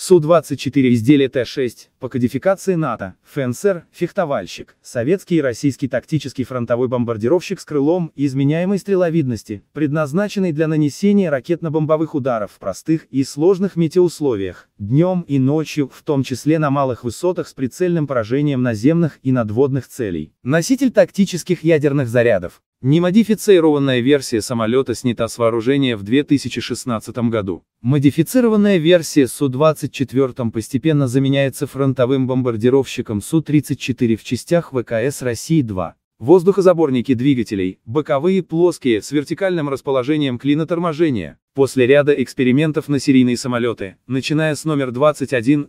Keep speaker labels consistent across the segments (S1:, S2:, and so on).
S1: Су-24 изделие Т-6, по кодификации НАТО, фенсер, фехтовальщик, советский и российский тактический фронтовой бомбардировщик с крылом и изменяемой стреловидности, предназначенный для нанесения ракетно-бомбовых ударов в простых и сложных метеоусловиях, днем и ночью, в том числе на малых высотах с прицельным поражением наземных и надводных целей. Носитель тактических ядерных зарядов, Немодифицированная версия самолета снята с вооружения в 2016 году. Модифицированная версия Су-24 постепенно заменяется фронтовым бомбардировщиком Су-34 в частях ВКС России-2. Воздухозаборники двигателей, боковые, плоские, с вертикальным расположением клина торможения. После ряда экспериментов на серийные самолеты, начиная с номер 21-26,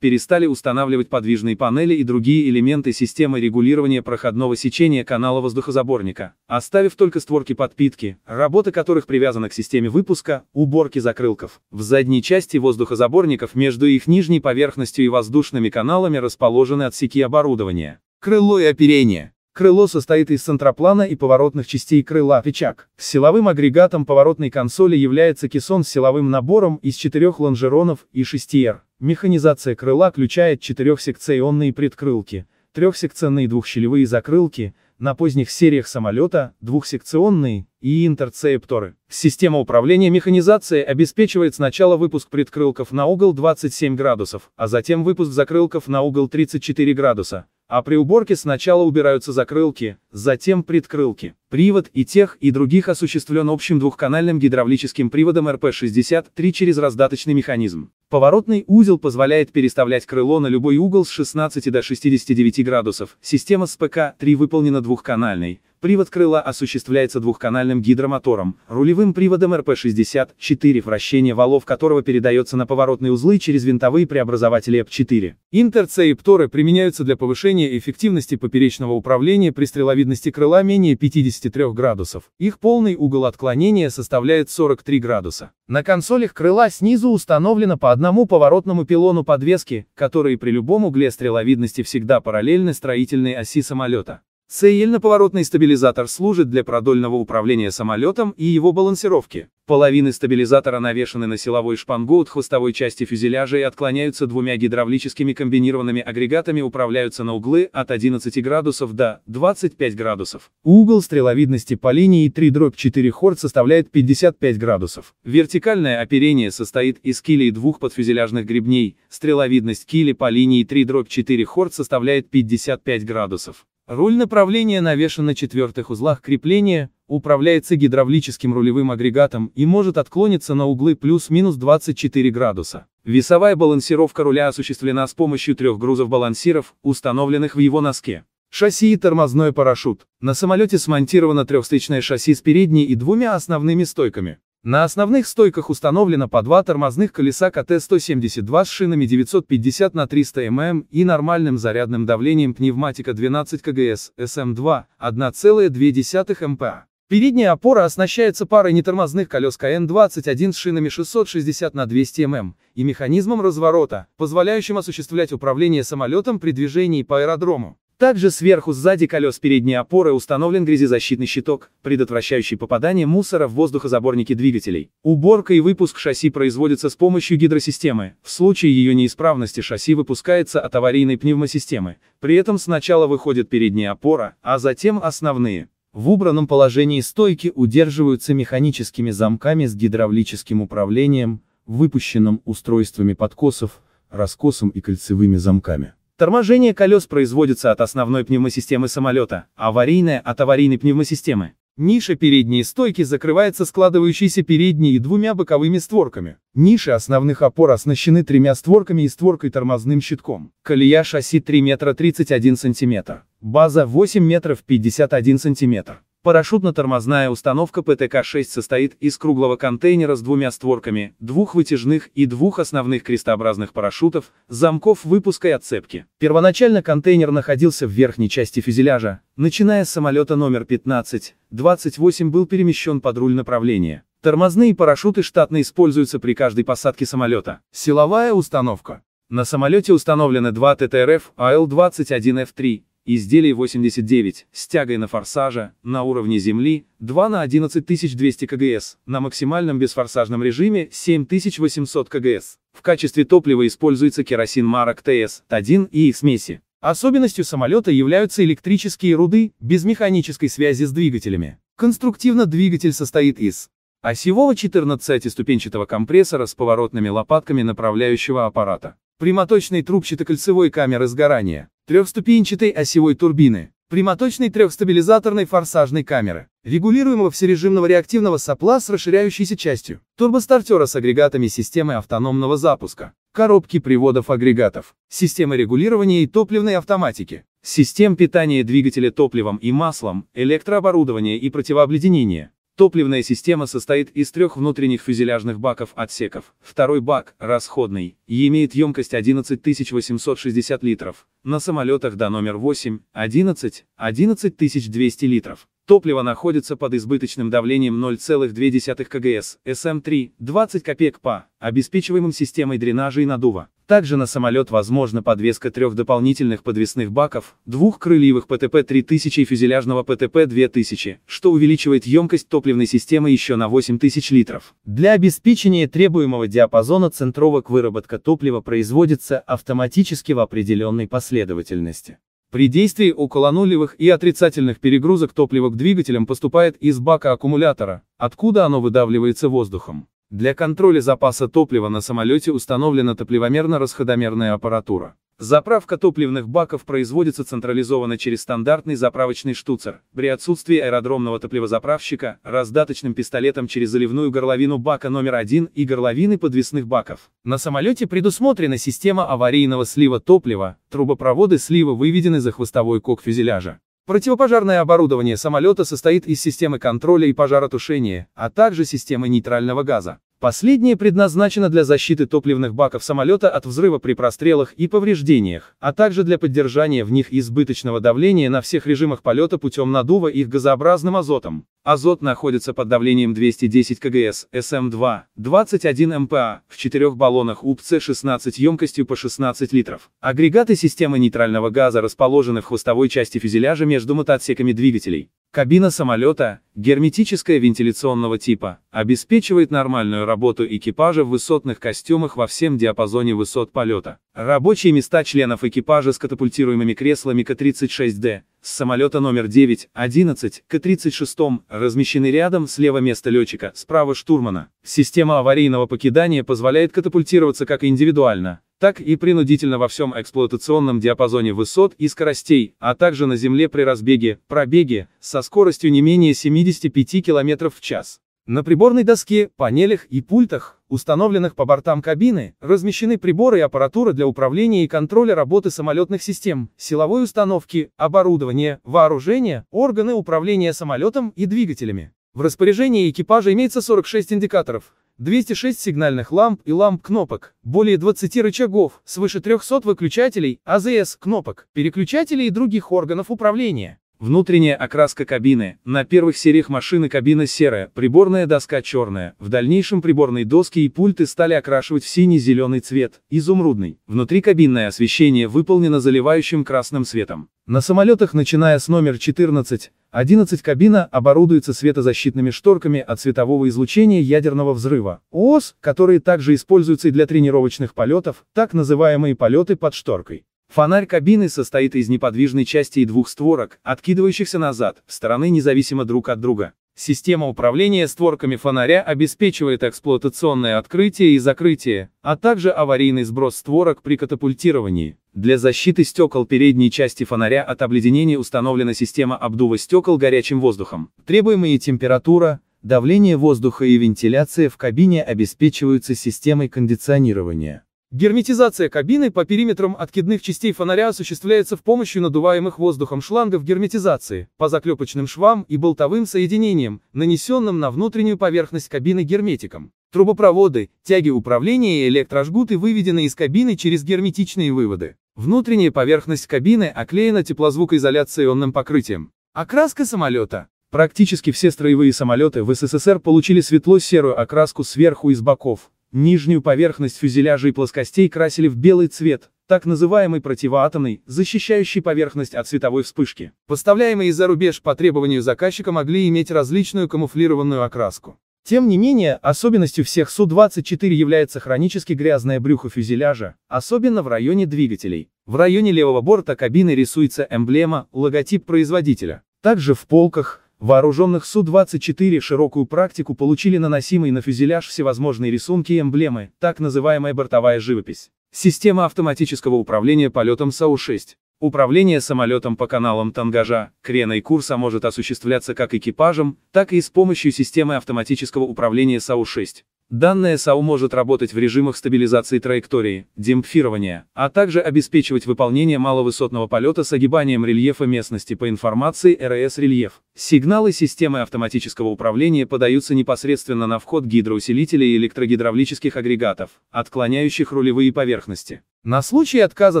S1: перестали устанавливать подвижные панели и другие элементы системы регулирования проходного сечения канала воздухозаборника, оставив только створки подпитки, работа которых привязана к системе выпуска, уборки закрылков. В задней части воздухозаборников между их нижней поверхностью и воздушными каналами расположены отсеки оборудования. Крыло и оперение. Крыло состоит из центроплана и поворотных частей крыла рычаг. Силовым агрегатом поворотной консоли является кессон с силовым набором из четырех лонжеронов и шести Механизация крыла включает четырехсекционные предкрылки, трехсекционные двухщелевые закрылки, на поздних сериях самолета, двухсекционные и интерцепторы. Система управления механизацией обеспечивает сначала выпуск предкрылков на угол 27 градусов, а затем выпуск закрылков на угол 34 градуса. А при уборке сначала убираются закрылки, затем предкрылки. Привод и тех, и других осуществлен общим двухканальным гидравлическим приводом РП-63 через раздаточный механизм. Поворотный узел позволяет переставлять крыло на любой угол с 16 до 69 градусов. Система спк 3 выполнена двухканальной. Привод крыла осуществляется двухканальным гидромотором, рулевым приводом РП-64, вращение валов которого передается на поворотные узлы через винтовые преобразователи ЭП-4. Интерцепторы применяются для повышения эффективности поперечного управления при стреловидности крыла менее 53 градусов. Их полный угол отклонения составляет 43 градуса. На консолях крыла снизу установлена по одному поворотному пилону подвески, которые при любом угле стреловидности всегда параллельны строительной оси самолета. Цельноповоротный стабилизатор служит для продольного управления самолетом и его балансировки. Половины стабилизатора навешаны на силовой шпангоут хвостовой части фюзеляжа и отклоняются двумя гидравлическими комбинированными агрегатами управляются на углы от 11 градусов до 25 градусов. Угол стреловидности по линии 3-4 хорд составляет 55 градусов. Вертикальное оперение состоит из килей двух подфюзеляжных гребней, стреловидность кили по линии 3-4 хорд составляет 55 градусов. Руль направления навешен на четвертых узлах крепления, управляется гидравлическим рулевым агрегатом и может отклониться на углы плюс-минус 24 градуса. Весовая балансировка руля осуществлена с помощью трех грузов-балансиров, установленных в его носке. Шасси и тормозной парашют. На самолете смонтировано трехстычное шасси с передней и двумя основными стойками. На основных стойках установлено по два тормозных колеса КТ-172 с шинами 950 на 300 мм и нормальным зарядным давлением пневматика 12 КГС СМ2 эм 1,2 МПа. Передняя опора оснащается парой нетормозных колес КН-21 с шинами 660 на 200 мм и механизмом разворота, позволяющим осуществлять управление самолетом при движении по аэродрому. Также сверху сзади колес передней опоры установлен грязезащитный щиток, предотвращающий попадание мусора в воздухозаборники двигателей. Уборка и выпуск шасси производятся с помощью гидросистемы. В случае ее неисправности шасси выпускается от аварийной пневмосистемы. При этом сначала выходит передняя опора, а затем основные. В убранном положении стойки удерживаются механическими замками с гидравлическим управлением, выпущенным устройствами подкосов, раскосом и кольцевыми замками. Торможение колес производится от основной пневмосистемы самолета, аварийная – от аварийной пневмосистемы. Ниша передней стойки закрывается складывающейся передней и двумя боковыми створками. Ниши основных опор оснащены тремя створками и створкой тормозным щитком. Колея шасси 3 метра 31 сантиметр. База 8 метров 51 сантиметр. Парашютно-тормозная установка ПТК-6 состоит из круглого контейнера с двумя створками, двух вытяжных и двух основных крестообразных парашютов, замков выпуска и отцепки. Первоначально контейнер находился в верхней части фюзеляжа. Начиная с самолета номер 15, 28 был перемещен под руль направления. Тормозные парашюты штатно используются при каждой посадке самолета. Силовая установка. На самолете установлены два ТТРФ АЛ-21Ф3, Изделий 89, с тягой на форсажа, на уровне земли, 2 на 11200 кгс, на максимальном бесфорсажном режиме 7800 кгс. В качестве топлива используется керосин марок ТС-1 и их смеси. Особенностью самолета являются электрические руды, без механической связи с двигателями. Конструктивно двигатель состоит из осевого 14-ступенчатого компрессора с поворотными лопатками направляющего аппарата, прямоточной трубчато-кольцевой камеры сгорания, трехступенчатой осевой турбины, прямоточной трехстабилизаторной форсажной камеры, регулируемого всережимного реактивного сопла с расширяющейся частью, турбостартера с агрегатами системы автономного запуска, коробки приводов агрегатов, системы регулирования и топливной автоматики, систем питания двигателя топливом и маслом, электрооборудования и противообледенения, Топливная система состоит из трех внутренних фюзеляжных баков отсеков. Второй бак, расходный, и имеет емкость 11860 литров. На самолетах до номер 8 – 11, 11200 литров. Топливо находится под избыточным давлением 0,2 КГС, СМ3, 20 копеек ПА, обеспечиваемым системой дренажа и надува. Также на самолет возможна подвеска трех дополнительных подвесных баков, двух крыльевых ПТП-3000 и фюзеляжного ПТП-2000, что увеличивает емкость топливной системы еще на 8000 литров. Для обеспечения требуемого диапазона центровок выработка топлива производится автоматически в определенной последовательности. При действии около нулевых и отрицательных перегрузок топливо к двигателям поступает из бака аккумулятора, откуда оно выдавливается воздухом. Для контроля запаса топлива на самолете установлена топливомерно-расходомерная аппаратура. Заправка топливных баков производится централизованно через стандартный заправочный штуцер. При отсутствии аэродромного топливозаправщика, раздаточным пистолетом через заливную горловину бака номер один и горловины подвесных баков. На самолете предусмотрена система аварийного слива топлива, трубопроводы слива выведены за хвостовой кок фюзеляжа. Противопожарное оборудование самолета состоит из системы контроля и пожаротушения, а также системы нейтрального газа. Последнее предназначено для защиты топливных баков самолета от взрыва при прострелах и повреждениях, а также для поддержания в них избыточного давления на всех режимах полета путем надува их газообразным азотом. Азот находится под давлением 210 КГС, СМ2, 21 МПА, в четырех баллонах УПЦ-16 емкостью по 16 литров. Агрегаты системы нейтрального газа расположены в хвостовой части фюзеляжа между мотоотсеками двигателей. Кабина самолета, герметическая вентиляционного типа, обеспечивает нормальную работу экипажа в высотных костюмах во всем диапазоне высот полета. Рабочие места членов экипажа с катапультируемыми креслами К-36Д с самолета номер 9, 11, К-36 размещены рядом слева место летчика, справа штурмана. Система аварийного покидания позволяет катапультироваться как индивидуально, так и принудительно во всем эксплуатационном диапазоне высот и скоростей, а также на Земле при разбеге, пробеге, со скоростью не менее 75 км в час. На приборной доске, панелях и пультах, установленных по бортам кабины, размещены приборы и аппаратура для управления и контроля работы самолетных систем, силовой установки, оборудование, вооружение, органы управления самолетом и двигателями. В распоряжении экипажа имеется 46 индикаторов, 206 сигнальных ламп и ламп кнопок, более 20 рычагов, свыше 300 выключателей, АЗС, кнопок, переключателей и других органов управления. Внутренняя окраска кабины. На первых сериях машины кабина серая, приборная доска черная. В дальнейшем приборные доски и пульты стали окрашивать в синий-зеленый цвет, изумрудный. Внутри кабинное освещение выполнено заливающим красным светом. На самолетах, начиная с номер 14, 11 кабина оборудуется светозащитными шторками от светового излучения ядерного взрыва, ООС, которые также используются и для тренировочных полетов, так называемые полеты под шторкой. Фонарь кабины состоит из неподвижной части и двух створок, откидывающихся назад, стороны независимо друг от друга. Система управления створками фонаря обеспечивает эксплуатационное открытие и закрытие, а также аварийный сброс створок при катапультировании. Для защиты стекол передней части фонаря от обледенения установлена система обдува стекол горячим воздухом. Требуемые температура, давление воздуха и вентиляция в кабине обеспечиваются системой кондиционирования. Герметизация кабины по периметрам откидных частей фонаря осуществляется в помощью надуваемых воздухом шлангов герметизации, по заклепочным швам и болтовым соединениям, нанесенным на внутреннюю поверхность кабины герметиком. Трубопроводы, тяги управления и электрожгуты выведены из кабины через герметичные выводы. Внутренняя поверхность кабины оклеена теплозвукоизоляционным покрытием. Окраска самолета. Практически все строевые самолеты в СССР получили светло-серую окраску сверху и с боков, Нижнюю поверхность фюзеляжа и плоскостей красили в белый цвет, так называемый противоатомный, защищающий поверхность от световой вспышки. Поставляемые за рубеж по требованию заказчика могли иметь различную камуфлированную окраску. Тем не менее, особенностью всех Су-24 является хронически грязное брюхо фюзеляжа, особенно в районе двигателей. В районе левого борта кабины рисуется эмблема, логотип производителя. Также в полках, вооруженных Су-24 широкую практику получили наносимые на фюзеляж всевозможные рисунки и эмблемы, так называемая бортовая живопись. Система автоматического управления полетом САУ-6. Управление самолетом по каналам тангажа, крена и курса может осуществляться как экипажем, так и с помощью системы автоматического управления САУ-6. Данное САУ может работать в режимах стабилизации траектории, демпфирования, а также обеспечивать выполнение маловысотного полета с огибанием рельефа местности по информации РС «Рельеф». Сигналы системы автоматического управления подаются непосредственно на вход гидроусилителей и электрогидравлических агрегатов, отклоняющих рулевые поверхности. На случай отказа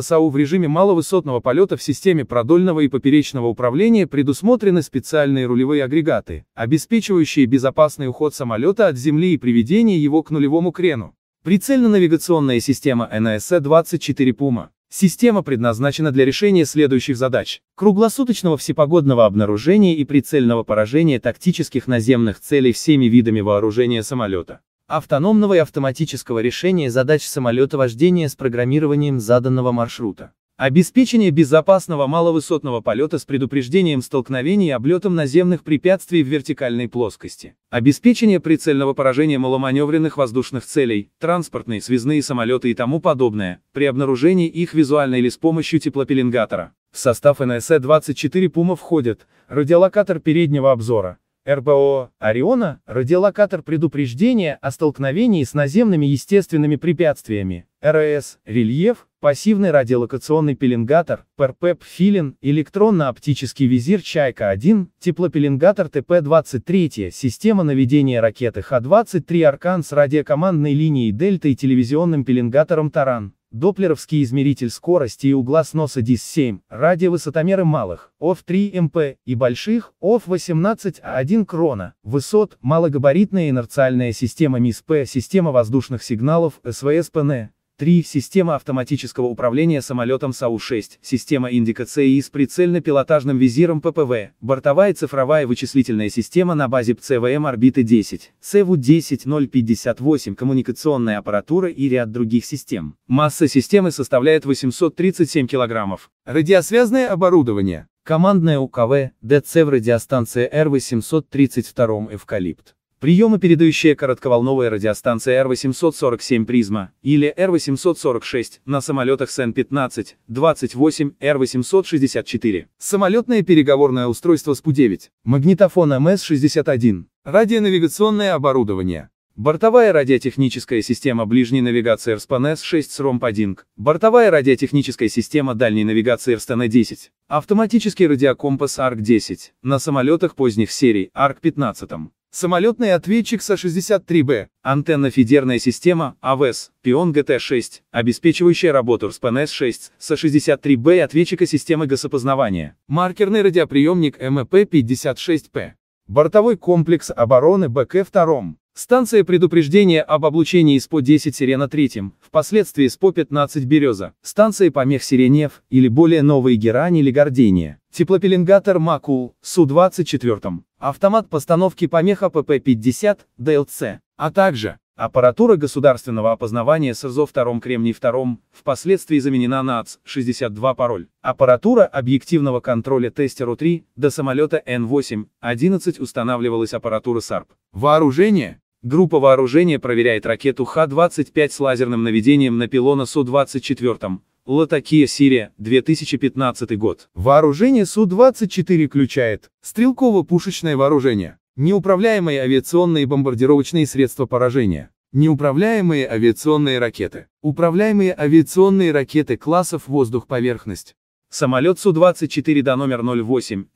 S1: САУ в режиме маловысотного полета в системе продольного и поперечного управления предусмотрены специальные рулевые агрегаты, обеспечивающие безопасный уход самолета от земли и приведение его к нулевому крену. Прицельно-навигационная система НСС-24 «Пума». Система предназначена для решения следующих задач. Круглосуточного всепогодного обнаружения и прицельного поражения тактических наземных целей всеми видами вооружения самолета. Автономного и автоматического решения задач самолета вождения с программированием заданного маршрута. Обеспечение безопасного маловысотного полета с предупреждением столкновений и облетом наземных препятствий в вертикальной плоскости. Обеспечение прицельного поражения маломаневренных воздушных целей, транспортные, связные самолеты и тому подобное, при обнаружении их визуально или с помощью теплопеленгатора. В состав НСЭ-24 «Пума» входят радиолокатор переднего обзора, РБО «Ориона», радиолокатор предупреждения о столкновении с наземными естественными препятствиями, РС, рельеф, пассивный радиолокационный пеленгатор, ПРПП Филин, электронно-оптический визир Чайка-1, теплопеленгатор ТП-23, система наведения ракеты Х-23 Аркан с радиокомандной линией Дельта и телевизионным пеленгатором Таран. Доплеровский измеритель скорости и угла сноса ДИС-7, радиовысотомеры малых, ОФ-3 МП, и больших, ОФ-18А1 а крона, высот, малогабаритная инерциальная система МИСП система воздушных сигналов, СВС-ПН, 3. Система автоматического управления самолетом САУ-6, система Индика ЦИ с прицельно-пилотажным визиром ППВ, бортовая цифровая вычислительная система на базе ПЦВМ орбиты 10, СЭВУ-10058, коммуникационная аппаратура и ряд других систем. Масса системы составляет 837 килограммов. Радиосвязное оборудование. командная УКВ, ДЦ в радиостанции Р-832 «Эвкалипт». Приемопередающая коротковолновая радиостанция R 847 «Призма» или R 846 на самолетах Сен-15, 28, R 864 Самолетное переговорное устройство СПУ-9. Магнитофон МС-61. Радионавигационное оборудование. Бортовая радиотехническая система ближней навигации Эрспан С6 с ромпадинг. Эм Бортовая радиотехническая система дальней навигации Эрстан 10 э Автоматический радиокомпас АРК-10 на самолетах поздних серий АРК-15. Самолетный ответчик Са-63Б, антенно-федерная система АВС, Пион ГТ-6, обеспечивающая работу РСПНС-6, Са-63Б и ответчика системы госопознавания, маркерный радиоприемник МП-56П, бортовой комплекс обороны БК-2, станция предупреждения об облучении СПО-10 Сирена-3, впоследствии СПО-15 Береза, станция помех Сиренев или более новые Герань или Гордения, теплопеленгатор Макул, Су-24 автомат постановки помех АПП-50, ДЛЦ, а также аппаратура государственного опознавания с 2 Кремний-2, впоследствии заменена на АЦ-62 пароль, аппаратура объективного контроля тестеру-3, до самолета Н-8-11 устанавливалась аппаратура САРП. Вооружение. Группа вооружения проверяет ракету Х-25 с лазерным наведением на пилона Су-24, Латакия, Сирия, 2015 год. Вооружение Су-24 включает стрелково-пушечное вооружение, неуправляемые авиационные бомбардировочные средства поражения, неуправляемые авиационные ракеты, управляемые авиационные ракеты классов воздух-поверхность, Самолет Су-24 до номер 08-11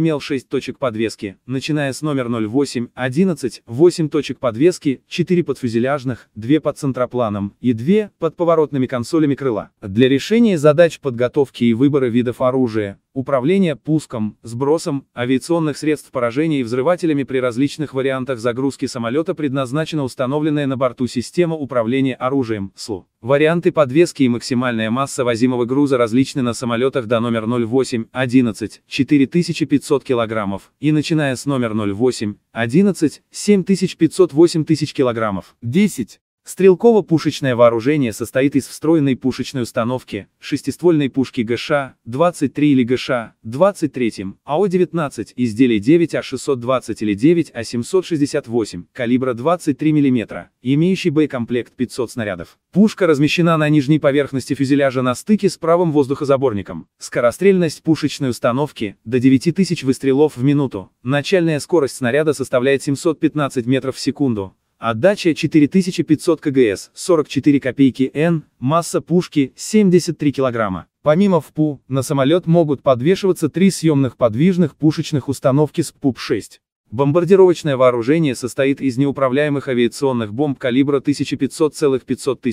S1: имел 6 точек подвески, начиная с номер 08-11, 8 точек подвески, 4 фюзеляжных, 2 под центропланом и 2 под поворотными консолями крыла. Для решения задач подготовки и выбора видов оружия, управления пуском, сбросом, авиационных средств поражения и взрывателями при различных вариантах загрузки самолета предназначена установленная на борту система управления оружием, СЛУ. Варианты подвески и максимальная масса возимого груза различны на самолет самолетах до номер 08 11 4500 килограммов и начиная с номер 08 11 7508 тысяч килограммов. 10. Стрелково-пушечное вооружение состоит из встроенной пушечной установки, шестиствольной пушки ГШ-23 или ГШ-23, АО-19, изделий 9А620 или 9А768, калибра 23 мм, имеющий боекомплект 500 снарядов. Пушка размещена на нижней поверхности фюзеляжа на стыке с правым воздухозаборником. Скорострельность пушечной установки – до 9000 выстрелов в минуту. Начальная скорость снаряда составляет 715 метров в секунду Отдача 4500 кгс, 44 копейки Н, масса пушки 73 кг. Помимо впу, на самолет могут подвешиваться три съемных подвижных пушечных установки с ПУП-6. Бомбардировочное вооружение состоит из неуправляемых авиационных бомб калибра 1500,500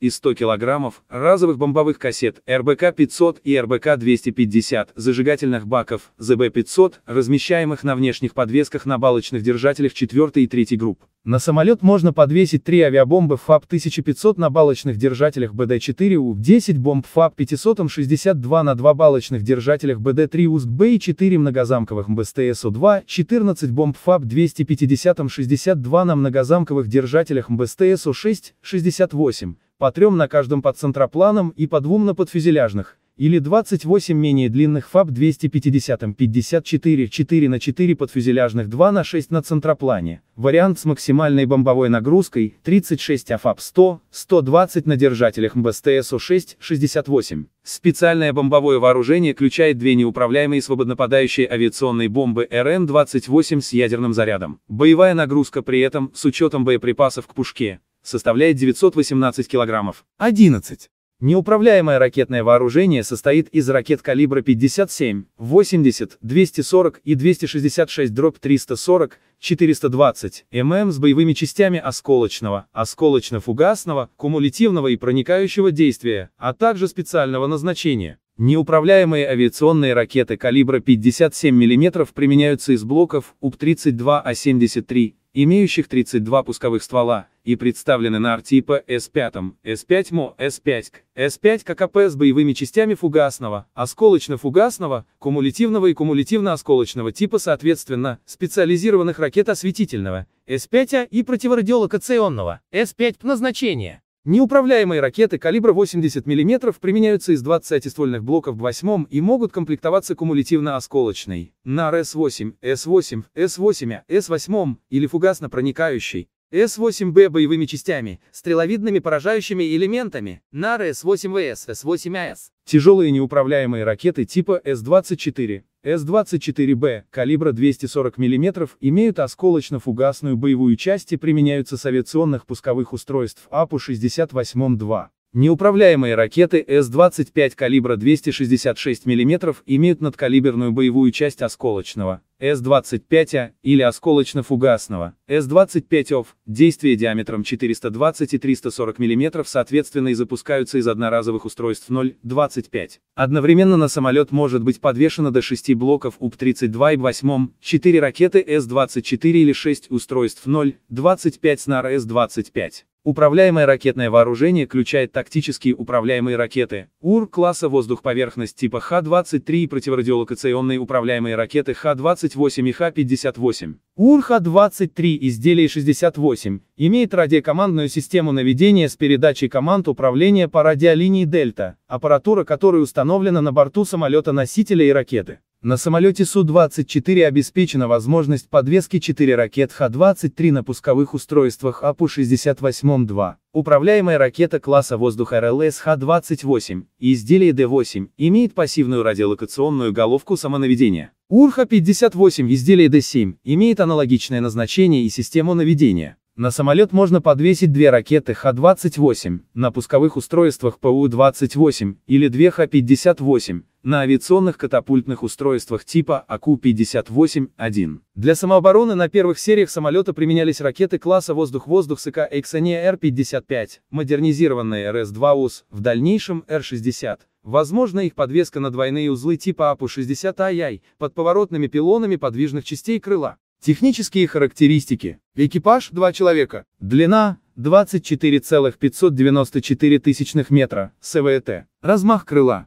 S1: и 100 кг, разовых бомбовых кассет РБК-500 и РБК-250, зажигательных баков ЗБ-500, размещаемых на внешних подвесках на балочных держателях 4 и 3 групп. На самолет можно подвесить три авиабомбы ФАП-1500 на балочных держателях БД-4У, 10 бомб ФАП-562 на два балочных держателях БД-3 УСБ и 4 многозамковых мбстсу 2 14 бомб ФАП-250-62 на многозамковых держателях мбстсу 6 68, по трем на каждом под центропланом и по двум на подфюзеляжных или 28 менее длинных фаб 250 54 4 на 4 под фюзеляжных 2 на 6 на центроплане, вариант с максимальной бомбовой нагрузкой 36 АФАП 100, 120 на держателях МБСТСУ-6, 68. Специальное бомбовое вооружение включает две неуправляемые свободнопадающие авиационные бомбы РН-28 с ядерным зарядом. Боевая нагрузка при этом, с учетом боеприпасов к пушке, составляет 918 килограммов. 11. Неуправляемое ракетное вооружение состоит из ракет калибра 57, 80, 240 и 266 дробь 340, 420 мм с боевыми частями осколочного, осколочно-фугасного, кумулятивного и проникающего действия, а также специального назначения. Неуправляемые авиационные ракеты калибра 57 мм применяются из блоков УП-32А73, имеющих 32 пусковых ствола, и представлены на артипа С5, С5МО, С5К, С5 ККП с боевыми частями фугасного, осколочно-фугасного, кумулятивного и кумулятивно-осколочного типа соответственно, специализированных ракет осветительного, С5А и противорадиолокационного, С5 назначения. Неуправляемые ракеты калибра 80 мм применяются из 20-ствольных блоков в 8 и могут комплектоваться кумулятивно-осколочной, НАР С-8, С-8, С-8, а С-8 или фугасно-проникающей, С-8Б боевыми частями, стреловидными поражающими элементами, НАР С-8ВС, С-8АС. Тяжелые неуправляемые ракеты типа С-24 с-24Б калибра 240 мм имеют осколочно-фугасную боевую часть и применяются с авиационных пусковых устройств АПУ-68-2. Неуправляемые ракеты С-25 калибра 266 мм имеют надкалиберную боевую часть осколочного с-25А или осколочно-фугасного С-25ов, действия диаметром 420 и 340 мм соответственно и запускаются из одноразовых устройств 0,25. Одновременно на самолет может быть подвешено до 6 блоков УП-32 и 8, 4 ракеты С-24 или 6 устройств 0,25 СНАР С-25. Управляемое ракетное вооружение включает тактические управляемые ракеты УР класса воздух-поверхность типа Х-23 и противорадиолокационные управляемые ракеты Х-23 28 и Х-58. УРХ-23 изделие 68 имеет радиокомандную систему наведения с передачей команд управления по радиолинии «Дельта», аппаратура которой установлена на борту самолета-носителя и ракеты. На самолете Су-24 обеспечена возможность подвески 4 ракет Х-23 на пусковых устройствах АПУ-68-2. Управляемая ракета класса воздух РЛС Х-28 и изделие Д-8 имеет пассивную радиолокационную головку самонаведения. Урха-58 изделие Д-7 имеет аналогичное назначение и систему наведения. На самолет можно подвесить две ракеты Х-28 на пусковых устройствах ПУ-28 или две Х-58 на авиационных катапультных устройствах типа АКУ-58-1. Для самообороны на первых сериях самолета применялись ракеты класса воздух-воздух СК Эксония Р-55, модернизированные РС-2 УС, в дальнейшем Р-60. Возможно их подвеска на двойные узлы типа АПУ-60АЯЙ, под поворотными пилонами подвижных частей крыла. Технические характеристики. Экипаж – 2 человека. Длина 24,594 метра, СВТ. Размах крыла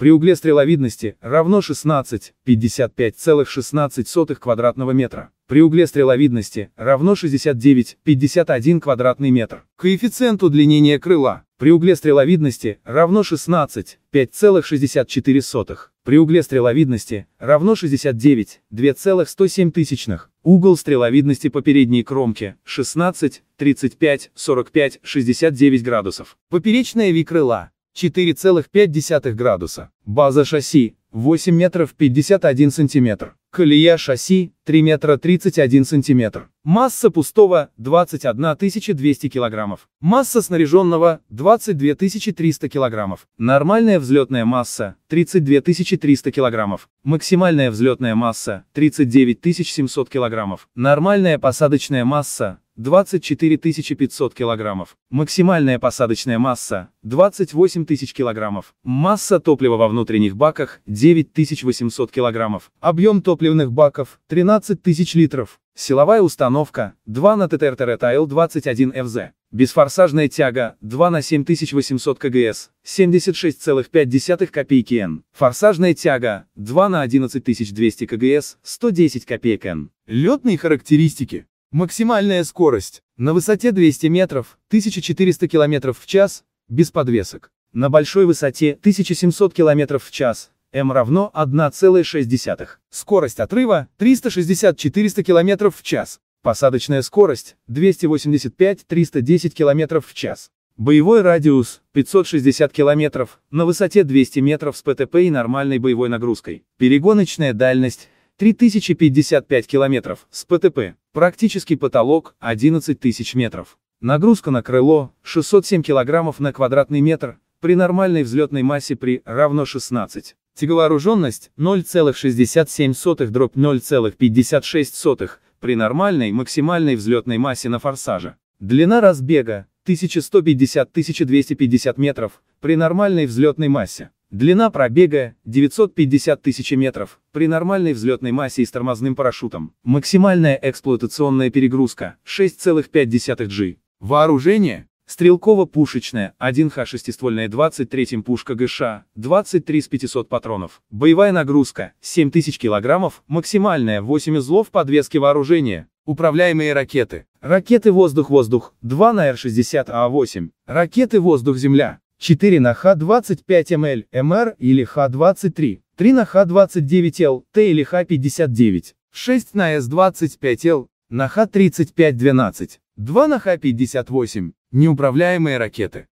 S1: При угле стреловидности равно 16, 55,16 квадратного метра. При угле стреловидности равно 69, 51 квадратный метр. Коэффициент удлинения крыла при угле стреловидности равно 16, 5,64. При угле стреловидности равно 69, 2,107 тысячных. Угол стреловидности по передней кромке 16, 35, 45, 69 градусов. Поперечная ви крыла 4,5 градуса. База шасси 8 метров 51 сантиметр. Колея шасси 3 метра 31 сантиметр. Масса пустого 21 200 килограммов. Масса снаряженного 22 300 килограммов. Нормальная взлетная масса 32 300 килограммов. Максимальная взлетная масса 39 700 килограммов. Нормальная посадочная масса 24 500 килограммов. Максимальная посадочная масса 28 000 килограммов. Масса топлива во внутренних баках 9 800 килограммов. Объем топливных баков 13 000 литров. Силовая установка 2 на ТТРТРТЛ 21 ФЗ. Бесфорсажная тяга 2 на 7800 КГС, 76,5 копейки Н. Форсажная тяга 2 на 11200 КГС, 110 копеек Н. Летные характеристики. Максимальная скорость. На высоте 200 метров, 1400 км в час, без подвесок. На большой высоте 1700 км в час, М равно 1,6. Скорость отрыва 360-400 км в час. Посадочная скорость 285-310 км в час. Боевой радиус 560 км на высоте 200 метров с ПТП и нормальной боевой нагрузкой. Перегоночная дальность 3055 километров с ПТП, практический потолок 11 тысяч метров. Нагрузка на крыло 607 килограммов на квадратный метр, при нормальной взлетной массе при равно 16. Тяговооруженность 0,67 дробь 0,56 при нормальной максимальной взлетной массе на форсаже. Длина разбега 1150-1250 метров при нормальной взлетной массе. Длина пробега – 950 тысяч метров, при нормальной взлетной массе и с тормозным парашютом. Максимальная эксплуатационная перегрузка – 6,5 G. Вооружение – стрелково-пушечная, 1Х шестиствольная 23 пушка ГШ, 23 с 500 патронов. Боевая нагрузка – 7000 кг, максимальная – 8 узлов подвески вооружения. Управляемые ракеты. Ракеты воздух-воздух, 2 на Р-60А8. Ракеты воздух-земля. 4 на Х25МЛ, МР или Х23, 3 на Х29Л, Т или Х59, 6 на С25Л, на Х35-12, 2 на Х58, неуправляемые ракеты.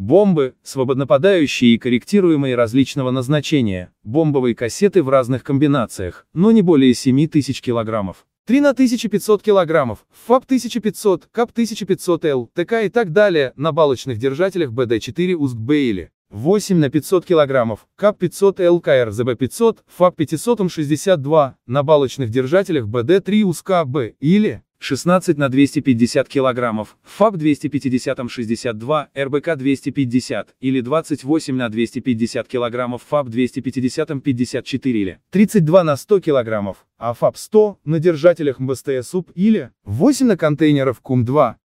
S1: Бомбы, свободнопадающие и корректируемые различного назначения, бомбовые кассеты в разных комбинациях, но не более тысяч килограммов. 3 на 1500 килограммов, ФАП 1500, КАП 1500Л, ТК и так далее, на балочных держателях БД4 УЗКБ или 8 на 500 килограммов, КАП 500 ЛКР ЗБ 500, ФАП 562, на балочных держателях БД3 УСКБ или 16 на 250 килограммов, ФАП 250-62, РБК 250, или 28 на 250 килограммов, ФАП 250-54 или 32 на 100 килограммов, а ФАП 100 на держателях МБСТСУП или 8 на контейнеров КУМ-2.